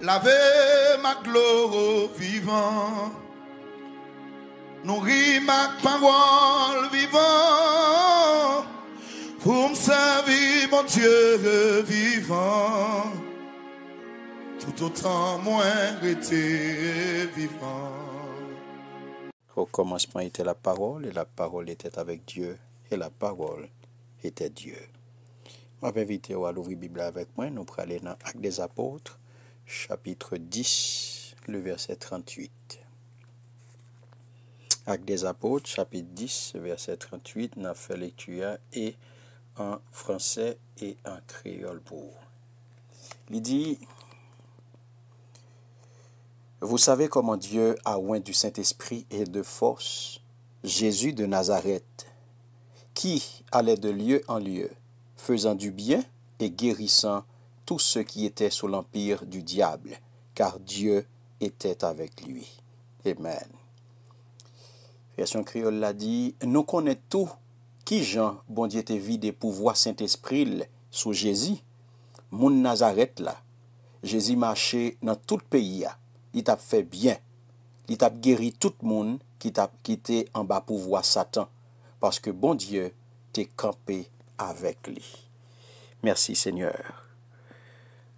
Laver ma gloire au vivant. nourrir ma parole vivant. Pour me servir, mon Dieu vivant. Tout autant, moi, été vivant. Au commencement était la parole, et la parole était avec Dieu, et la parole était Dieu. Je vais invité à l'ouvrir Bible avec moi. Nous allons dans l'acte des Apôtres chapitre 10, le verset 38. Actes des apôtres, chapitre 10, verset 38, n'a fait lecture et en français et en créole pour. Il dit, vous savez comment Dieu a oint du Saint-Esprit et de force Jésus de Nazareth, qui allait de lieu en lieu, faisant du bien et guérissant tous ce qui était sous l'empire du diable, car Dieu était avec lui. Amen. Version créole l'a dit, nous connaissons tout qui Jean, bon Dieu, était des pouvoir Saint-Esprit sous Jésus, mon Nazareth là. Jésus marchait dans tout le pays. Il t'a fait bien. Il t'a guéri tout le monde qui t'a quitté en bas pouvoir Satan. Parce que bon Dieu t'est campé avec lui. Merci Seigneur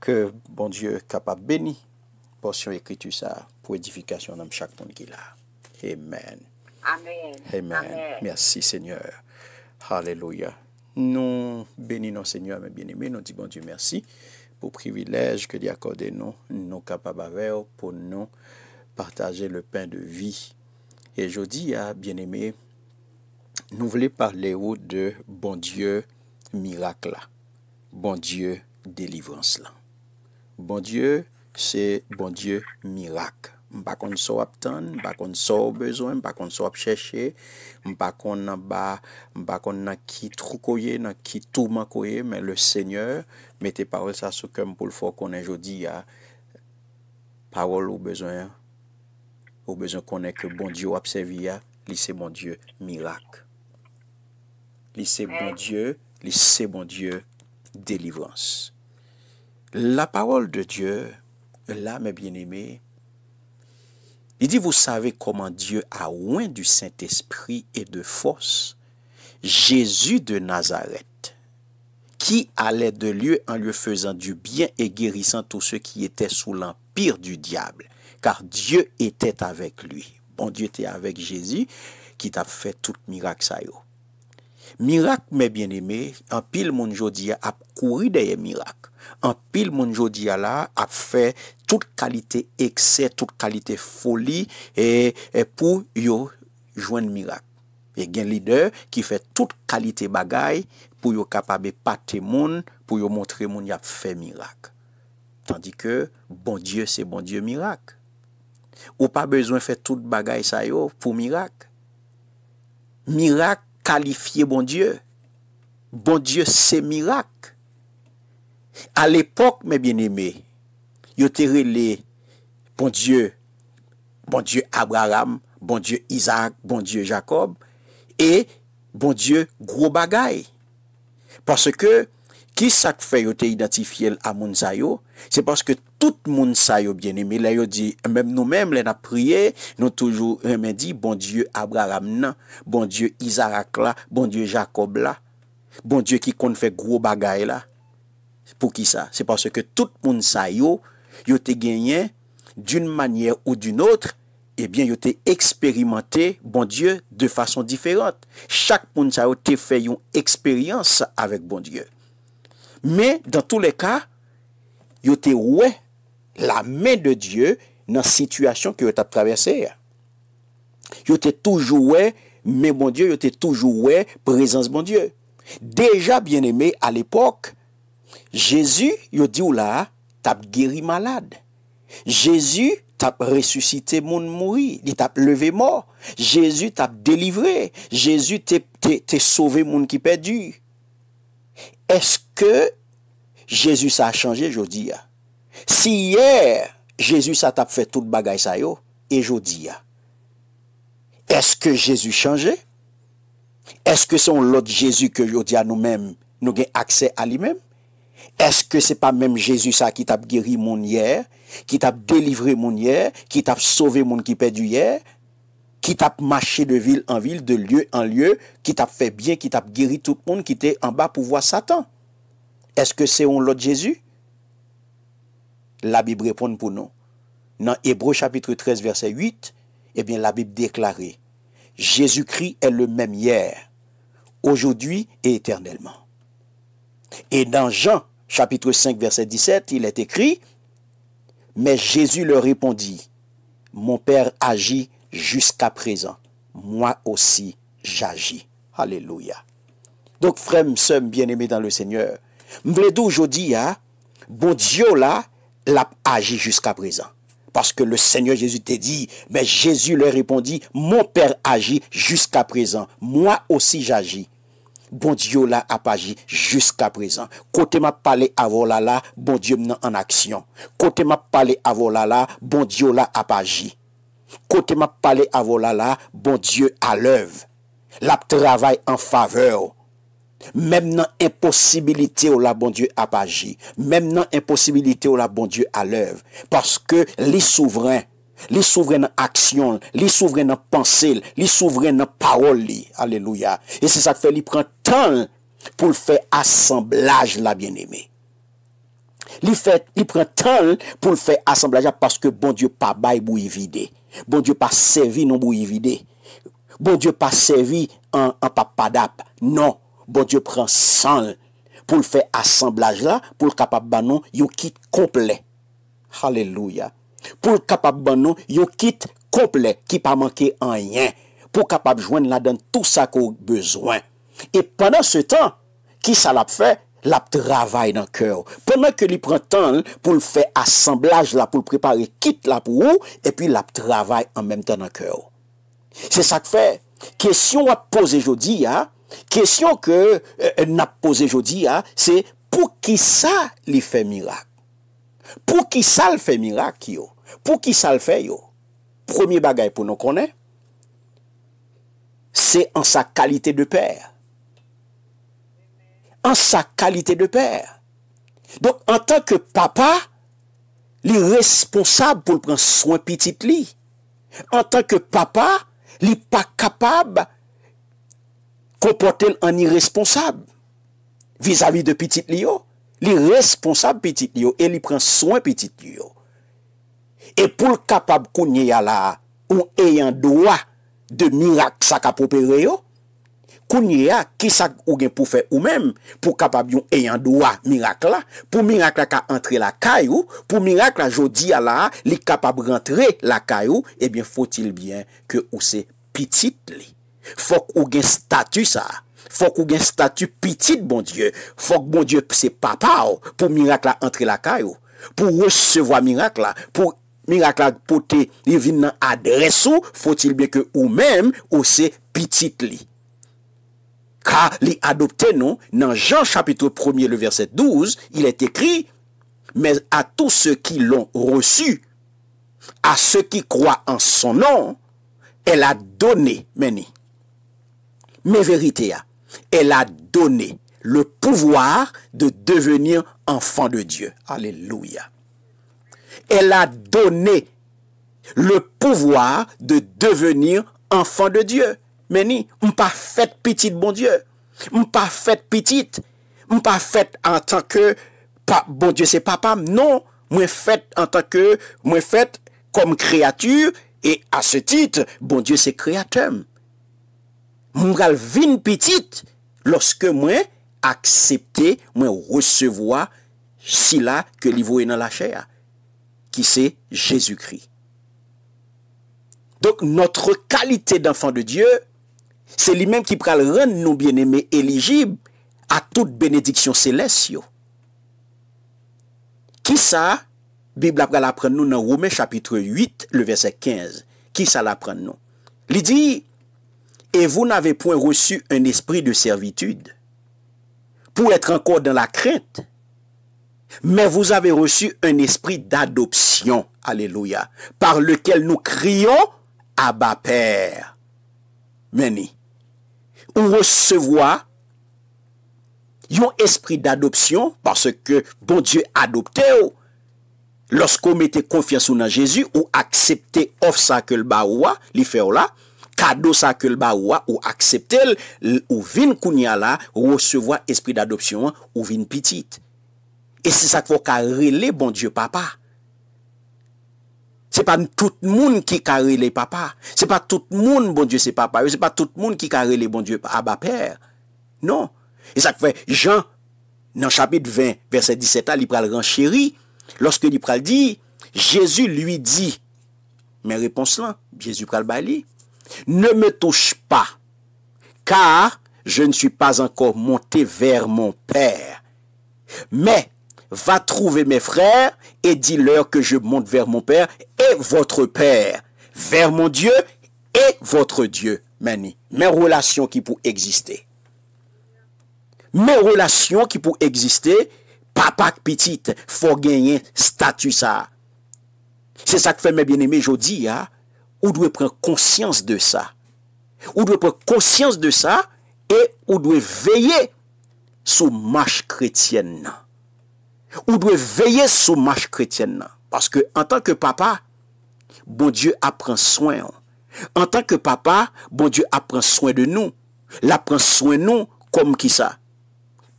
que bon Dieu capable béni portion écriture ça pour édification dans chaque monde qui là. Amen. Amen. Amen. Merci Seigneur. Alléluia. Nous bénissons Seigneur, mes bien-aimés, nous disons bon Dieu merci pour le privilège que Dieu accordé nous, nous capables pour nous partager le pain de vie. Et je dis à bien-aimés, nous voulons parler de bon Dieu miracle, bon Dieu délivrance là. Bon diew, se bon diew mirak. Mpa kon so ap tan, mpa kon so ap bezwen, mpa kon so ap cheshe, mpa kon nan ki trou koye, nan ki touman koye, men le seigneur, mette parol sa sou kem pou l fo konen jodi ya, parol ou bezwen, ou bezwen konen ke bon diew ap sevi ya, li se bon diew mirak. Li se bon diew, li se bon diew delivrans. La parole de Dieu, là, mes bien-aimés, il dit, vous savez comment Dieu a oint du Saint-Esprit et de force Jésus de Nazareth, qui allait de lieu en lieu faisant du bien et guérissant tous ceux qui étaient sous l'empire du diable, car Dieu était avec lui. Bon Dieu était avec Jésus, qui t'a fait tout miracle ça Miracle, mes bien-aimés, en pile, mon jodia, a kouri deye mirak. An pil moun jodi ala ap fe tout kalite ekse, tout kalite foli e, e pou yo jwen mirak. E gen lider ki fe tout kalite bagay pou yo kapabe pate moun, pou yo montre moun yap fe mirak. Tandik ke bon Diyo se bon Diyo mirak. Ou pa bezwen fe tout bagay sa yo pou mirak. Mirak kalifiye bon Diyo. Bon Diyo se mirak. A l'epok, mè bin eme, yo te rele bon dieu, bon dieu Abraham, bon dieu Isaac, bon dieu Jacob, e bon dieu gro bagay. Paske ki sak fe yo te identifiyel a moun zayo, se paske tout moun zayo bin eme, la yo di, mèm nou mèm, lè na priye, nou toujou remè di, bon dieu Abraham nan, bon dieu Isaac la, bon dieu Jacob la, bon dieu ki kon fè gro bagay la, Pour qui ça C'est parce que tout le monde sait, gagné d'une manière ou d'une autre, eh bien il expérimenté bon Dieu de façon différente. Chaque monde a fait une expérience avec bon Dieu. Mais dans tous les cas, vous te ouais la main de Dieu dans la situation que vous avez traversée. Vous te toujours ouais mais bon Dieu, vous te toujours ouais présence bon Dieu. Déjà bien aimé à l'époque Jezu, yo di ou la, tap geri malade. Jezu, tap resusite moun mouri, di tap leve mor. Jezu, tap delivre. Jezu, te sove moun ki perdi. Eske, Jezu sa a chanje, yo di ya. Si yer, Jezu sa tap fe tout bagay sa yo, e yo di ya. Eske, Jezu chanje? Eske, son lot Jezu ke yo di ya nou menm nou gen akse a li menm? Est-ce que c'est pas même Jésus ça qui t'a guéri mon hier, qui t'a délivré mon hier, qui t'a sauvé mon qui du hier, qui t'a marché de ville en ville, de lieu en lieu, qui t'a fait bien, qui t'a guéri tout le monde qui était en bas pour voir Satan? Est-ce que c'est on l'autre Jésus? La Bible répond pour nous. Dans Hébreu chapitre 13 verset 8, eh bien la Bible déclare Jésus-Christ est le même hier, aujourd'hui et éternellement. Et dans Jean chapitre 5, verset 17, il est écrit, Mais Jésus leur répondit, Mon Père agit jusqu'à présent, moi aussi j'agis. Alléluia. Donc, frères, sommes bien-aimés dans le Seigneur, je aujourd'hui, hein, bon Dieu là, l'a agi jusqu'à présent. Parce que le Seigneur Jésus t'a dit, mais Jésus leur répondit, mon Père agit jusqu'à présent, moi aussi j'agis. Bon diyo la apaji jiska prezan. Kote ma pale avolala, bon diyo menan an aksyon. Kote ma pale avolala, bon diyo la apaji. Kote ma pale avolala, bon diyo alev. La travay an faveur. Menan imposibilite o la bon diyo apaji. Menan imposibilite o la bon diyo alev. Paske li souveran, Li souvre nan aksyon, li souvre nan pensil, li souvre nan parol li. Aleluya. E se sa te fe, li pren tan pou l'fè asamblaj la, bien eme. Li pren tan pou l'fè asamblaj la, paske bon dieu pa bay bou y vide. Bon dieu pa sevi nan bou y vide. Bon dieu pa sevi an papadap. Non, bon dieu pren san pou l'fè asamblaj la, pou l'kapa banon, yon kit komple. Aleluya. pou kapap ban nou, yo kit komplek, ki pa manke anyen, pou kapap jwen la den tout sa ko bezwen. E pwennan se tan, ki sa la pfe, la ptravay nan kèw. Pwennan ke li prantan pou l fè asamblaj la pou l prepare, kit la pou ou, e pi la ptravay an menm tan nan kèw. Se sa kfe, kesyon ap pose jodi ya, kesyon ke eh, eh, nap pose jodi ya, se pou ki sa li fè mirak. Pou ki sa l fè mirak yo? Pou ki sa l fè yo? Premier bagay pou nou konè, se an sa kalite de pèr. An sa kalite de pèr. Donk an tanke papa, li responsab pou l pren soin pitit li. An tanke papa, li pa kapab kompote l an irresponsab vis-a-vis de pitit li yo. Li responsable pitit li yo, e li pren soin pitit li yo. E pou l kapab kounye ya la, ou eyan doa de mirak sa ka popere yo, kounye ya, ki sa ou gen pou fe ou men, pou kapab yon eyan doa mirak la, pou mirak la ka entre la kayo, pou mirak la jodi ya la, li kapab rentre la kayo, e bien fote il bien ke ou se pitit li. Fok ou gen statu sa a. Fok ou gen statu pitit bon Diyo. Fok bon Diyo se papa ou. Po mirak la entre la kay ou. Po resevo a mirak la. Po mirak la pote li vin nan adres ou. Foti li beke ou men ou se pitit li. Ka li adopte nou. Nan Jean chapitre 1 le verset 12. Il et ekri. Men a tou se ki l'on resu. A se ki kwa an son nan. El a doni meni. Men verite ya. elle a donné le pouvoir de devenir enfant de Dieu. Alléluia. Elle a donné le pouvoir de devenir enfant de Dieu. Mais ni, pas fait petite, bon Dieu. pas fait petite. pas fait en tant que, bon Dieu, c'est papa. Non, moi faite en tant que, moi fait comme créature. Et à ce titre, bon Dieu, c'est créateur. moun gal vin pitit loske mwen aksepte, mwen resevoa sila ke li vouen nan la chèa, ki se Jésus-Kri. Donk, notre kalite danfan de Diyo, se li menm ki pral ren nou bienemme eligib a tout benediksyon selesyo. Ki sa, bib la pral apren nou nan roumen chapitre 8, le verse 15. Ki sa la pran nou? Li di, et vous n'avez point reçu un esprit de servitude pour être encore dans la crainte, mais vous avez reçu un esprit d'adoption, alléluia, par lequel nous crions Abba Père. Meni, On recevoir un esprit d'adoption parce que bon Dieu adopté lorsqu'on mettait confiance en Jésus ou acceptait offre ça que le baoua, fait là, Kado sa ke l ba wwa ou akseptel ou vin kounyala ou osewa espri d'adopsyon ou vin pitit. E se sak fo karele bon dieu papa. Se pa tout moun ki karele papa. Se pa tout moun bon dieu se papa. Se pa tout moun ki karele bon dieu abaper. Non. E sak fe, jan nan chapit 20 verset 17 a li pral ran cheri. Lorske li pral di, Jezu lui di. Men repons lan, Jezu pral ba li. Ne me touche pas, car je ne suis pas encore monté vers mon Père. Mais va trouver mes frères et dis-leur que je monte vers mon Père et votre Père, vers mon Dieu et votre Dieu, Mani. Mes relations qui pour exister. Mes relations qui pour exister, papa petite, faut gagner statut ça. C'est ça que fait mes bien-aimés, je dis, hein? Ou dwe pren konsyans de sa. Ou dwe pren konsyans de sa. Et ou dwe veye soumache kretyen nan. Ou dwe veye soumache kretyen nan. Paske an tanke papa, bon die apren soen. An tanke papa, bon die apren soen de nou. La apren soen nou, kom ki sa.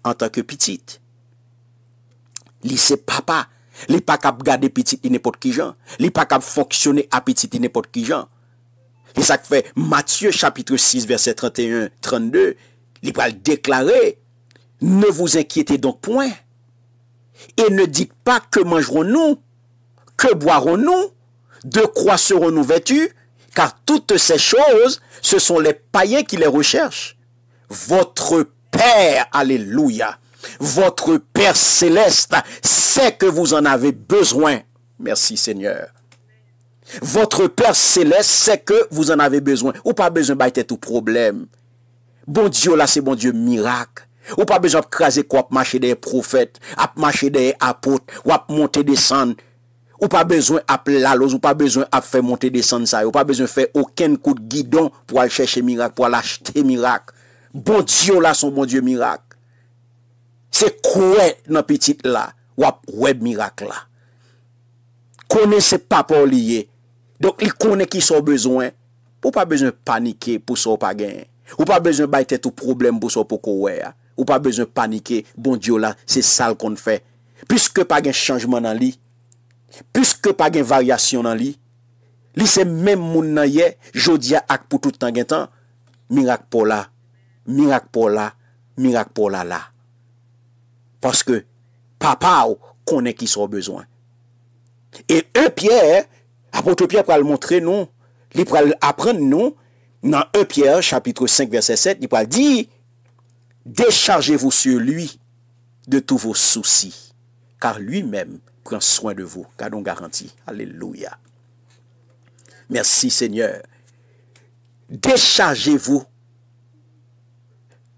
An tanke pitit. Lise papa. Li pa kap gade n'importe qui qui les jan. Li pa kap fonctionner à petit et qui qui jan. Et ça fait Matthieu, chapitre 6 verset 31-32, va le déclarer. ne vous inquiétez donc point, et ne dites pas que mangerons-nous, que boirons-nous, de quoi serons-nous vêtus, car toutes ces choses, ce sont les païens qui les recherchent. Votre Père, Alléluia, votre Père céleste sait que vous en avez besoin. Merci Seigneur. Votre Père céleste sait que vous en avez besoin. Ou pas besoin de tout problème. Bon Dieu là, c'est bon Dieu miracle. Ou pas besoin de craser quoi, marcher des prophètes, à marcher des apôtres, ou à monter descendre. Vous Ou pas besoin d'appeler la lose, ou pas besoin de faire monter descendre ça. ou pas besoin de faire aucun coup de guidon pour aller chercher miracle, pour aller acheter miracle. Bon Dieu là, son bon Dieu miracle. Se kouè nan piti la, wap wèb mirak la. Kounen se pa pou liye. Donk li kounen ki sou bezwen, ou pa bezwen panike pou sou pa gen. Ou pa bezwen bayte tout problem pou sou pou kouè ya. Ou pa bezwen panike, bon diyo la, se sal kon fè. Piske pa gen chanjman nan li, piske pa gen varyasyon nan li, li se men moun nan ye, jodi ya ak pou tout an gen tan, mirak pou la, mirak pou la, mirak pou la la. Parce que, papa connaît qui sont besoin. Et un Pierre, apôtre Pierre le montrer, nous. Il pral apprendre nous. Dans un Pierre, chapitre 5, verset 7, il pral dire, déchargez-vous sur lui de tous vos soucis, car lui-même prend soin de vous. donc garanti. Alléluia. Merci Seigneur. Déchargez-vous.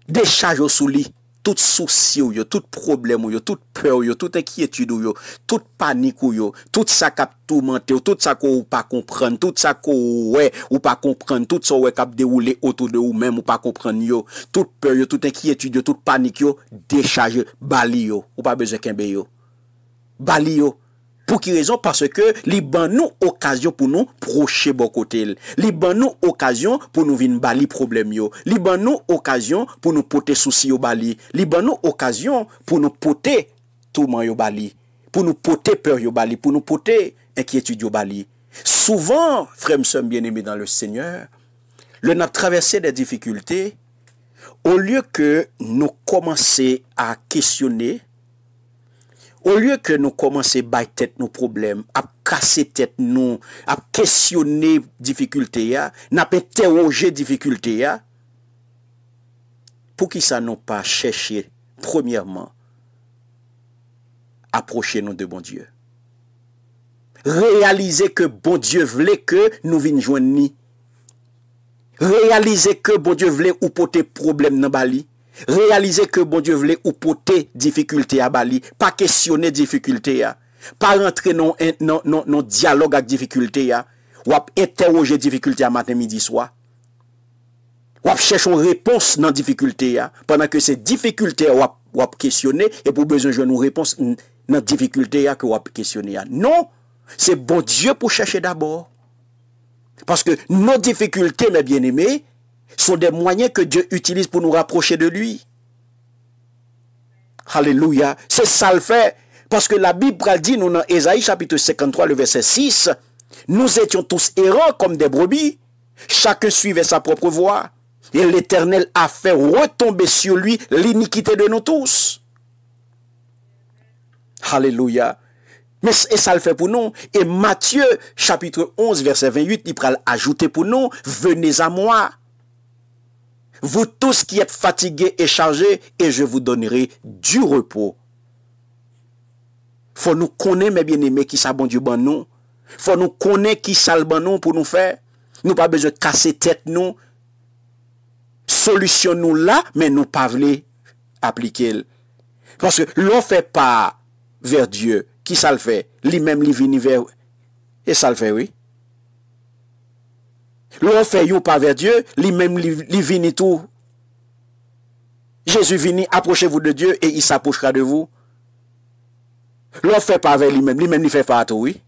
Déchargez-vous sous lui tout souci ou yon, tout problem ou yon, tout peur ou yon, tout ekietu doun yon, tout panik ou yon, tout sa kap toumente ou, tout sa kor ou pa komprene, tout sa kor ou we pou mistan pou ou pa komprene, tout sa we kap de oule ou tout de ou mem ou pa komprene yon, tout peur ou yon, tout ekietu doun yon, tout panik ou yon, deshaj ou srese yon, bali yon, ou pa bezo kenby yon, bali yon, Pou ki rezon, parce ke li ban nou okasyon pou nou proche bokotel. Li ban nou okasyon pou nou vin bali problem yo. Li ban nou okasyon pou nou pote souci yo bali. Li ban nou okasyon pou nou pote touman yo bali. Pou nou pote peur yo bali. Pou nou pote enkyetud yo bali. Souvan, fremsem bien eme dan le seigneur, le nap travesse de dificulte, ou liyo ke nou komanse a kisyone, Ou lye ke nou komanse bay tet nou problem, ap kase tet nou, ap kesyonne difikulte ya, nap enteroje difikulte ya, pou ki sa nou pa cheshe premièman, aproche nou de bon dieu. Realize ke bon dieu vle ke nou vin jwen ni. Realize ke bon dieu vle ou pote problem nan bali. Realize ke bon die vle ou pote difficulte a bali. Pa kestyone difficulte a. Pa rentre nan non, non, non, dialog ak difficulte a. Wap enteroje difficulte a maten midi swa. Wap chèchon repons nan difficulte a. Pendan ke se difficulte a wap kestyone, e pou bezon joun ou repons nan difficulte a ke wap kestyone a. Non, se bon die pou chèche d'abor. Paske nan difficulte me bien eme, sont des moyens que Dieu utilise pour nous rapprocher de lui. Alléluia. C'est ça le fait. Parce que la Bible dit, nous dans Ésaïe chapitre 53, le verset 6, nous étions tous errants comme des brebis. Chacun suivait sa propre voie. Et l'Éternel a fait retomber sur lui l'iniquité de nous tous. Alléluia. Mais et ça le fait pour nous. Et Matthieu chapitre 11, verset 28, il va ajouter pour nous, venez à moi. Vous tous qui êtes fatigués et chargés, et je vous donnerai du repos. Faut nous connaître mes bien-aimés qui s'abondent du banon. Faut nous connaître qui s'abandonnent pour nous faire. Nous pas besoin de casser tête, non. Solutionnons-la, mais nous pas venez appliquer-le. Parce que l'on ne fait pas vers Dieu, qui ça le fait? Lui-même, l'univers, et ça le fait, oui? L'on fait vous pas vers Dieu, lui-même lui tout. Jésus vini, approchez-vous de Dieu et il s'approchera de vous. L'on fait pas vers lui-même, lui-même lui fait pas à tout, oui.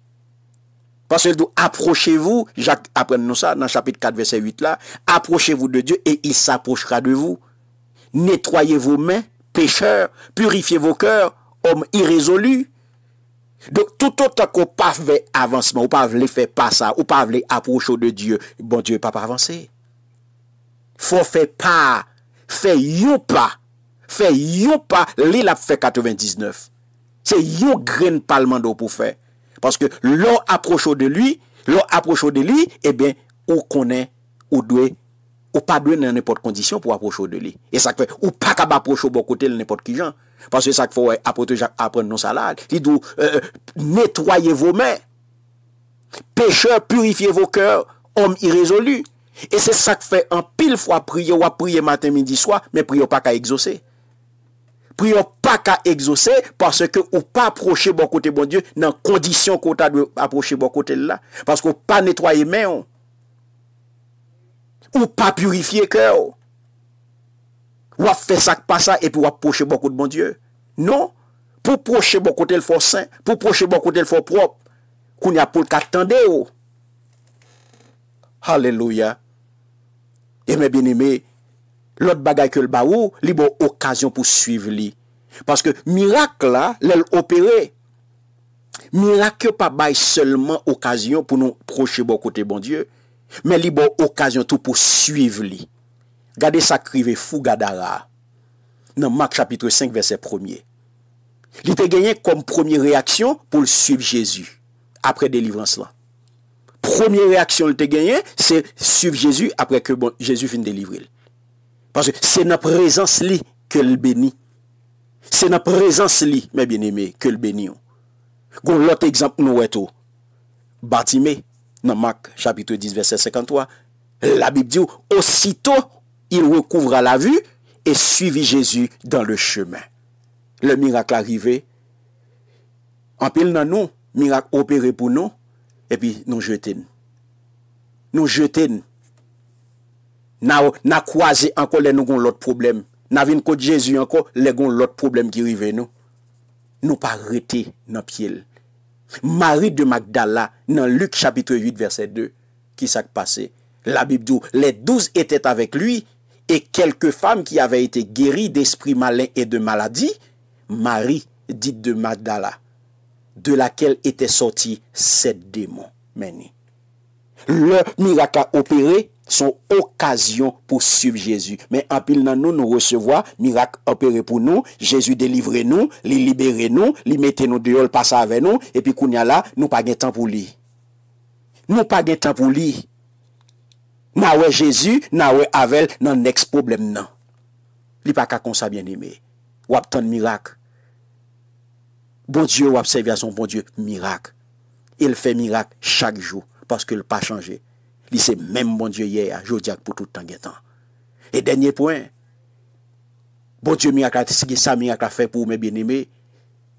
Parce que approchez-vous, Jacques apprend nous ça dans chapitre 4 verset 8 là, approchez-vous de Dieu et il s'approchera de vous. Nettoyez vos mains, pécheurs, purifiez vos cœurs, hommes irrésolus. Donc tout autant qu'on pa fve avancement, ou pa vle fve pa sa, ou pa vle aprocho de Dieu, bon Dieu pa pa avance. Fwe fve pa, fve yon pa, fve yon pa, lè la fve 99. Se yon gren palman do pou fve. Parce que lò aprocho de lui, lò aprocho de lui, e eh ben ou konè, ou dwe, ou pa dwe nan nèpot kondisyon pou aprocho de lui. E sa kwe, ou pa kaba aprocho bo kote, nan nèpot ki jan. Paswe sak fo apote jak apren nou salade. Li dou euh, euh, netoye vo men. Pecheur purifiye vo keur. Om i rezolu. E se sak fe an pil fwa priye wapriye maten midi swa. Men priyo pa ka egzose. Prio pa ka egzose. Paswe ke ou pa aproche bon kote bon dieu. Nan kondisyon kota de aproche bon kote la. Paswe ke ou pa netoye men. Ou pa purifiye keur. Ou ap fè sak pa sa, epi ou ap proche bon kote bon Diyo. Non, pou proche bon kote l fò sè, pou proche bon kote l fò prop, koun ya pou l katande ou. Halleluja. Eme ben eme, lot bagay ke l ba ou, li bon okasyon pou suive li. Paske mirak la, l el opere. Mirak yo pa bay selement okasyon pou nou proche bon kote bon Diyo, men li bon okasyon tou pou suive li. Gade sakri ve fouga dara... nan mak chapitre 5 verse 1... li te genyen kom premier reaksyon... pou l sub jesu... apre delivran slan... premier reaksyon li te genyen... se sub jesu apre ke bon jesu fin delivril... se nan prezans li... ke l beni... se nan prezans li... me bine me... ke l beni yon... kon lote ekzamp nou eto... bati me nan mak chapitre 10 verse 53... la bib diyo osito... il rekouvra la vu, e suivi Jezu dans le chemin. Le mirak l'arrivé, anpil nan nou, mirak opéré pou nou, epi nou jeten. Nou jeten. Na kwa zi anko le nou gon lot problem, na vin kote Jezu anko, le gon lot problem ki rive nou. Nou pa reti nanpil. Marit de Magdala, nan Luke chapitre 8 verset 2, ki sak pase, la Bibliou, le 12 etet avek lui, et quelques femmes qui avaient été guéries d'esprits malins et de maladies, Marie, dite de Magdala, de laquelle étaient sortis sept démons. Le miracle a opéré son occasion pour suivre Jésus. Mais en pile dans nous, nous recevoir miracle opéré pour nous. Jésus délivre nous, les libérer nous, les mette nous dehors, passe avec nous. Et puis, qu'on y a nous pas de temps pour lui. Nous pas de temps pour lui. Na we Jezu, na we Avel, nan next problem nan. Li pa kakonsa bien ime. Wap ton mirak. Bon Diyo wap se via son bon Diyo mirak. Il fe mirak chak jou. Paske l pa chanje. Li se men bon Diyo ye a. Jou diak pou tout angetan. E denye poen. Bon Diyo mirak la te sigi sa mirak la fe pou ou me bien ime.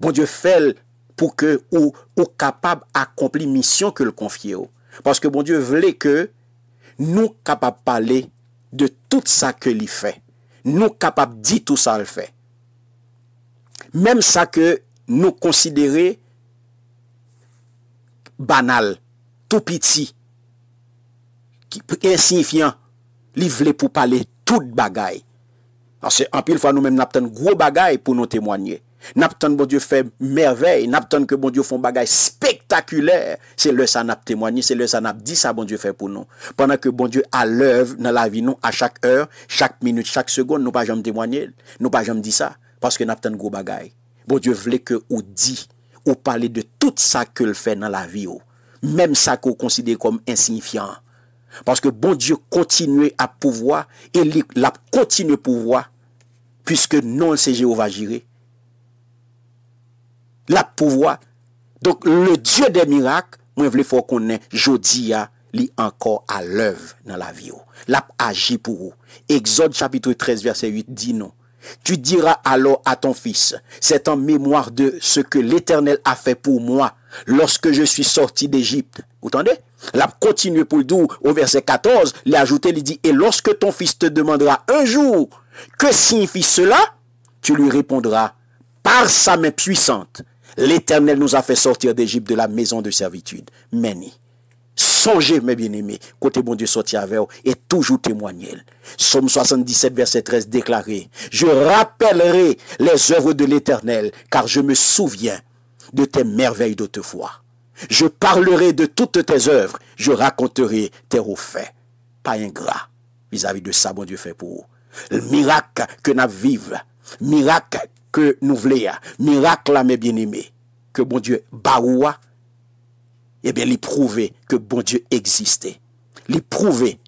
Bon Diyo fel pou ke ou kapab akompli misyon ke l konfye ou. Paske bon Diyo vle ke... Nou kapap pale de tout sa ke li fe. Nou kapap di tout sa le fe. Mem sa ke nou konsidere banal, tout piti, ki pe insinifian li vle pou pale tout bagay. Anpil fwa nou men ap ten gro bagay pou nou temwanye. N'attend bon Dieu fait merveille, n'attend que bon Dieu font spectaculaires. spectaculaire. C'est le ça n'a témoigné, c'est le ça n'a dit ça bon Dieu fait pour nous. Pendant que bon Dieu à l'œuvre dans la vie nous à chaque heure, chaque minute, chaque seconde, nous pas jamais témoigner, nous pas jamais dire ça parce que n'attend gros bagage. Bon Dieu voulait que ou dit ou parler de tout ça que le fait dans la vie même ça qu'on considère comme insignifiant. Parce que bon Dieu continue à pouvoir et l'a continue pouvoir puisque non c'est Jéhovah Jireh la pouvoir. Donc, le Dieu des miracles, moi, je faut qu'on ait jodia lit encore à l'œuvre dans la vie. Oh. L'a agit pour vous. Exode chapitre 13, verset 8 dit non. Tu diras alors à ton fils, c'est en mémoire de ce que l'Éternel a fait pour moi lorsque je suis sorti d'Égypte. Vous entendez L'a continue pour le doux au verset 14, l'a ajouté, il dit, et lorsque ton fils te demandera un jour, que signifie cela Tu lui répondras, par sa main puissante, L'Éternel nous a fait sortir d'Égypte de la maison de servitude. Meni. Songez, mes bien-aimés, côté bon Dieu sorti avec vous et toujours témoigner. Somme 77, verset 13 déclaré, je rappellerai les œuvres de l'Éternel, car je me souviens de tes merveilles d'autrefois. Je parlerai de toutes tes œuvres, je raconterai tes refaits. Pas ingrat vis-à-vis de ça, bon Dieu fait pour vous. Le miracle que nous vivons, miracle que nous voulons. Miracle, mes bien-aimés, que bon Dieu baroua, eh bien, il prouver que bon Dieu existait. Il prouver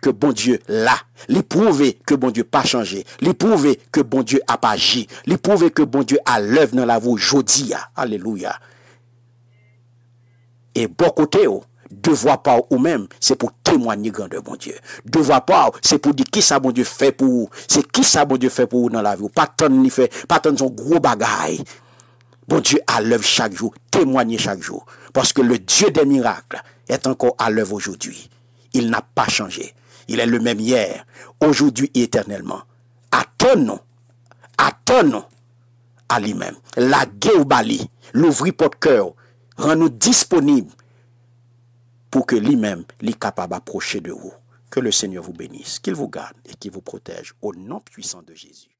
que bon Dieu là, il prouver que bon Dieu pas changé, il prouver que bon Dieu a pas agi, il prouvait que bon Dieu a l'œuvre dans la voie. Jodia Alléluia. Et bon côté, oh, Devoir pas ou même, c'est pour témoigner grandeur, mon Dieu. Devoir pas, c'est pour dire qui ça, bon Dieu, fait pour vous. C'est qui ça, bon Dieu, fait pour vous dans la vie. Pas tant ni fait, pas tant gros bagaille. Bon Dieu à l'œuvre chaque jour, témoigner chaque jour. Parce que le Dieu des miracles est encore à l'œuvre aujourd'hui. Il n'a pas changé. Il est le même hier, aujourd'hui et éternellement. Attendons, attendons à lui-même. La guerre au Bali, l'ouvrir porte cœur, rend-nous disponibles pour que lui-même, lui capable d'approcher de vous. Que le Seigneur vous bénisse, qu'il vous garde et qu'il vous protège au nom puissant de Jésus.